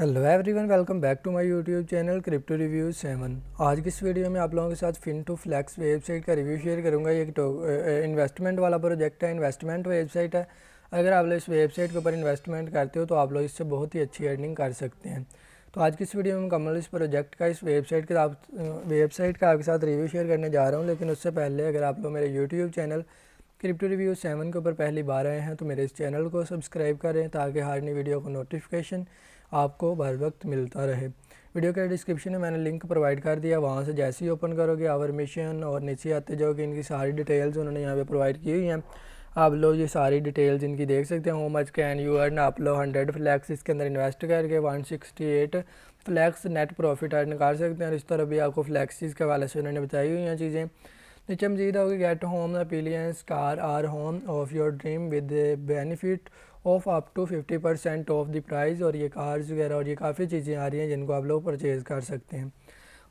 hello everyone welcome back to my YouTube channel crypto review seven आज की इस video में आप लोगों के साथ फिन टू फ्लैक्स वेबसाइट का रिव्यू शेयर करूंगा ये इन्वेस्टमेंट वाला प्रोजेक्ट है इन्वेस्टमेंट वेबसाइट है अगर आप लोग इस वेबसाइट के ऊपर इन्वेस्टमेंट करते हो तो आप लोग इससे बहुत ही अच्छी अर्निंग कर सकते हैं तो आज की इस वीडियो में मुकम्मल इस प्रोजेक्ट का इस वेबसाइट के वेबसाइट का आपके साथ रिव्यू शेयर करने जा रहा हूँ लेकिन उससे पहले अगर आप लोग मेरे YouTube channel crypto review seven के ऊपर पहली बार आए हैं तो मेरे इस चैनल को सब्सक्राइब करें ताकि हर नई वीडियो का नोटिफिकेशन आपको बर वक्त मिलता रहे वीडियो के डिस्क्रिप्शन में मैंने लिंक प्रोवाइड कर दिया वहाँ से जैसे ही ओपन करोगे आवर मिशन और नीचे आते जाओगे इनकी सारी डिटेल्स उन्होंने यहाँ पे प्रोवाइड की हुई हैं आप लोग ये सारी डिटेल्स इनकी देख सकते हैं हो मच कैन यू अर्न आप लोग हंड्रेड फ्लैक्स इसके अंदर इन्वेस्ट करके one sixty eight flex net profit earn कर सकते हैं और इस तरह भी आपको फ्लैक्सीज के वाले से उन्होंने बताई हुई हैं चीज़ें नीचे मजीद get home the home appliances car are home of your dream with benefit of up to fifty percent of the price और ये कार्स वगैरह और ये काफ़ी चीज़ें आ रही हैं जिनको आप लोग परचेज़ कर सकते हैं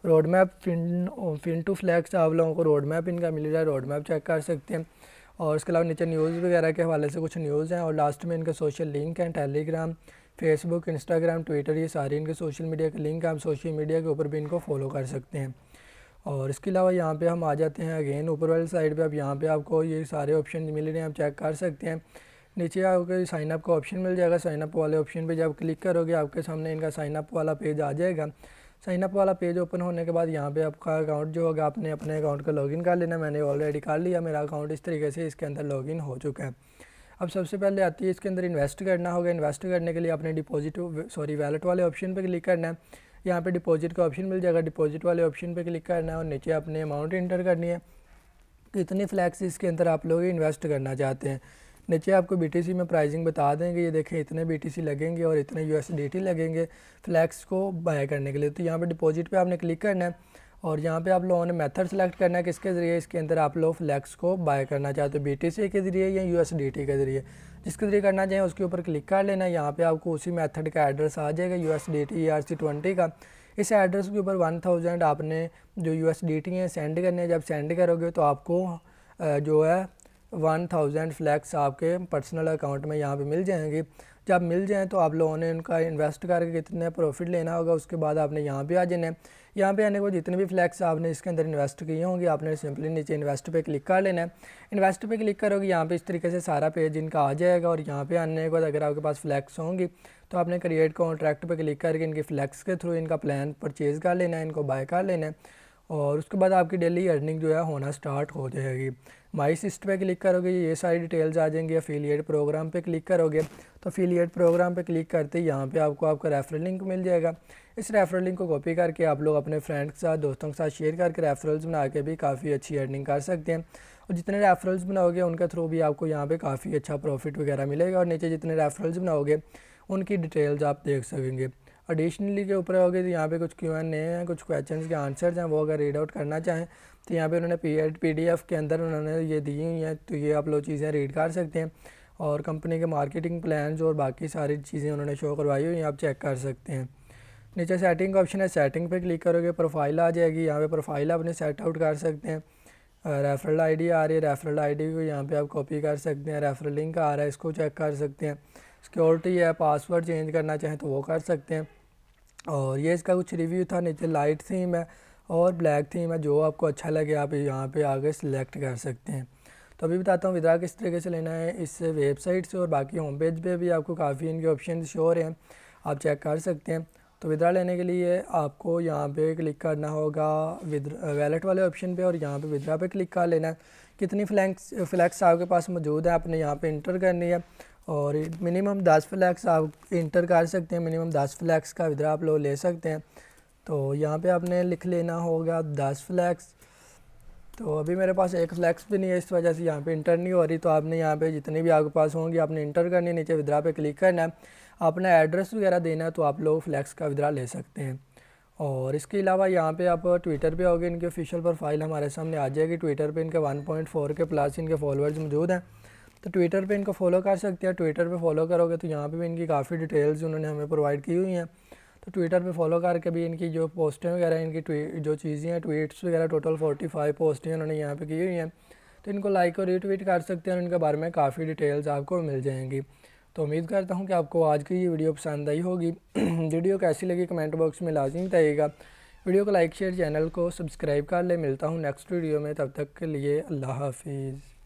road map fin fin two flex आप लोगों को रोड मैप इनका मिल रहा है रोड मैप चेक कर सकते हैं और इसके अलावा नीचे न्यूज़ वगैरह के हवाले से कुछ न्यूज़ हैं और लास्ट में इनका सोशल लिंक है टेलीग्राम फेसबुक इंस्टाग्राम ट्विटर ये सारे इनके सोशल मीडिया के लिंक आप सोशल मीडिया के ऊपर भी इनको फॉलो कर सकते हैं और इसके अलावा यहाँ पे हम आ जाते हैं अगेन ऊपर वाले साइड पे अब यहाँ पे आपको ये सारे ऑप्शन मिल रहे हैं आप चेक कर सकते हैं नीचे आपको साइनअप का ऑप्शन मिल जाएगा साइनअप वाले ऑप्शन पे जब क्लिक करोगे आपके सामने इनका साइनअप वाला पेज आ जाएगा साइनअप वाला पेज ओपन होने के बाद यहाँ पे आपका अकाउंट जो होगा आपने अपने अकाउंट का लॉगिन कर लेना मैंने ऑलरेडी कर लिया मेरा अकाउंट इस तरीके से इसके अंदर लॉगिन हो चुका है अब सबसे पहले आती है इसके अंदर इन्वेस्ट करना होगा इन्वेस्ट करने के लिए अपने डिपॉजिट सॉरी वैलेट वाले ऑप्शन पर क्लिक करना है यहाँ पे डिपॉजिट का ऑप्शन मिल जाएगा डिपॉजिट वाले ऑप्शन पे क्लिक करना है और नीचे अपने अमाउंट इंटर करनी है कितनी फ्लैक्स इसके अंदर आप लोग इन्वेस्ट करना चाहते हैं नीचे आपको बीटीसी में प्राइसिंग बता देंगे ये देखें इतने बीटीसी लगेंगे और इतने यू लगेंगे फ्लैक्स को बाय करने के लिए तो यहाँ पर डिपॉजिट पर आपने क्लिक करना है और यहाँ पे आप लोगों ने मेथड सेलेक्ट करना है किसके ज़रिए इसके अंदर आप लोग फ्लैक्स को बाय करना चाहते हो बी के ज़रिए या यू के ज़रिए जिसके ज़रिए करना चाहें उसके ऊपर क्लिक कर लेना है यहाँ पर आपको उसी मेथड का एड्रेस आ जाएगा यू एस डी का इस एड्रेस के ऊपर वन थाउजेंड आपने जो यू एस हैं सेंड करने जब सेंड करोगे तो आपको जो है वन थाउजेंड फ्लैक्स आपके पर्सनल अकाउंट में यहाँ पे मिल जाएंगे जब मिल जाएँ तो आप लोगों ने उनका इन्वेस्ट करके कितने प्रॉफिट लेना होगा उसके बाद आपने यहाँ पे आ जाना है यहाँ पे आने को जितने भी फ्लैक्स आपने इसके अंदर इन्वेस्ट किए होंगे आपने सिंपली नीचे इन्वेस्ट पे क्लिक कर लेना है इन्वेस्ट पे क्लिक करोगे यहाँ पे इस तरीके से सारा पेज इनका आ जाएगा और यहाँ पे आने के बाद अगर आपके पास फ्लैक्स होंगी तो आपने क्रिएट कॉन्ट्रैक्ट पर क्लिक करके इनके फ्लैक्स के थ्रू इनका प्लान परचेज़ कर लेना है इनको बाय कर लेना है और उसके बाद आपकी डेली अर्निंग जो है होना स्टार्ट हो जाएगी माई सिस्ट पे क्लिक करोगे ये सारी डिटेल्स आ जाएंगी अफिलियट प्रोग्राम पे क्लिक करोगे तो अफिलियट प्रोग्राम पे क्लिक करते ही यहाँ पे आपको आपका रेफरल लिंक मिल जाएगा इस रेफरल लिंक को कॉपी करके आप लोग अपने फ्रेंड के साथ दोस्तों के साथ शेयर करके रेफरल्स बना के भी काफ़ी अच्छी अर्निंग कर सकते हैं और जितने रेफरल्स बनाओगे उनके थ्रू भी आपको यहाँ पर काफ़ी अच्छा प्रॉफिट वगैरह मिलेगा और नीचे जितने रेफरल्स बनाओगे उनकी डिटेल्स आप देख सकेंगे एडिशनली के ऊपर होगी तो यहाँ पे कुछ क्यू एन ए हैं कुछ क्वेश्चंस के आंसर्स हैं वो अगर रीड आउट करना चाहें तो यहाँ पे उन्होंने पी पी के अंदर उन्होंने ये दी हुई हैं तो ये आप लोग चीज़ें रीड कर सकते हैं और कंपनी के मार्केटिंग प्लान और बाकी सारी चीज़ें उन्होंने शो करवाई हुई हैं आप चेक कर सकते हैं नीचे सेटिंग का ऑप्शन है सेटिंग पर क्लिक करोगे प्रोफाइल आ जाएगी यहाँ पर प्रोफाइल अपने सेट आउट कर सकते हैं रेफरल आईडी आ रही है रेफरल आईडी को यहाँ पे आप कॉपी कर सकते हैं रेफरल लिंक आ रहा है इसको चेक कर सकते हैं सिक्योरिटी है पासवर्ड चेंज करना चाहें तो वो कर सकते हैं और ये इसका कुछ रिव्यू था नीचे लाइट थीम है और ब्लैक थीम है जो आपको अच्छा लगे आप यहाँ पे आगे सिलेक्ट कर सकते हैं तो अभी बताता हूँ विद्रा किस तरीके से लेना है इस वेबसाइट से और बाकी होम पेज पर भी आपको काफ़ी इनके ऑप्शन श्योर हैं आप चेक कर सकते हैं तो विद्रा लेने के लिए आपको यहाँ पे क्लिक करना होगा विद्रा वैलेट वाले ऑप्शन पे और यहाँ पे विद्रा पे क्लिक कर लेना है कितनी फ्लैक्स फ्लैक्स आपके पास मौजूद है आपने यहाँ पे इंटर करनी है और मिनिमम दस फ्लैक्स आप इंटर कर सकते हैं मिनिमम दस फ्लैक्स का विद्रा आप लोग ले सकते हैं तो यहाँ पे आपने लिख लेना होगा दस फ्लैक्स तो अभी मेरे पास एक फ्लैक्स भी नहीं है इस वजह से यहाँ पे इंटर नहीं हो रही तो आपने यहाँ पे जितने भी आपके पास होंगे आपने इंटर करनी नीचे विद्रा पे क्लिक करना है अपना एड्रेस वगैरह देना है तो आप लोग फ्लैक्स का विद्रा ले सकते हैं और इसके अलावा यहाँ पे आप ट्विटर पे होगे इनकी ऑफिशियल प्रोफाइल हमारे सामने आ जाएगी ट्विटर पे इनके 1.4 के प्लस इनके फॉलोअर्स मौजूद हैं तो ट्विटर पे इनको फॉलो कर सकते हैं ट्विटर पे फॉलो करोगे तो यहाँ पे भी इनकी काफ़ी डिटेल्स उन्होंने हमें प्रोवाइड की हुई हैं तो ट्विटर पे फॉलो करके भी इनकी जो पोस्टें वगैरह इनकी जो चीज़ें हैं ट्वीट्स वगैरह टोटल फोर्टी फाइव पोस्टें उन्होंने यहाँ पर की हुई हैं तो इनको लाइक और रिट्वीट कर सकते हैं और इनके बारे में काफ़ी डिटेल्स आपको मिल जाएंगी तो उम्मीद करता हूँ कि आपको आज की ये वीडियो पसंद आई होगी वीडियो कैसी लगी कमेंट बॉक्स में लाजमी बताइएगा वीडियो को लाइक शेयर चैनल को सब्सक्राइब कर ले मिलता हूँ नेक्स्ट वीडियो में तब तक के लिए अल्लाह हाफिज़